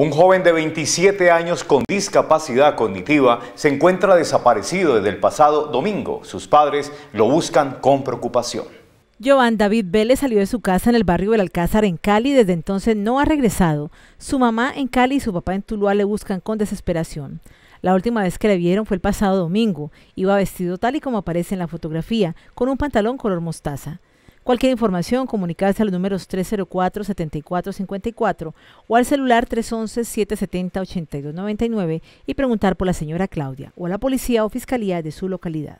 Un joven de 27 años con discapacidad cognitiva se encuentra desaparecido desde el pasado domingo. Sus padres lo buscan con preocupación. Joan David Vélez salió de su casa en el barrio del Alcázar en Cali, y desde entonces no ha regresado. Su mamá en Cali y su papá en Tuluá le buscan con desesperación. La última vez que le vieron fue el pasado domingo. Iba vestido tal y como aparece en la fotografía, con un pantalón color mostaza. Cualquier información, comunicarse a los números 304-7454 o al celular 311-770-8299 y preguntar por la señora Claudia o a la policía o fiscalía de su localidad.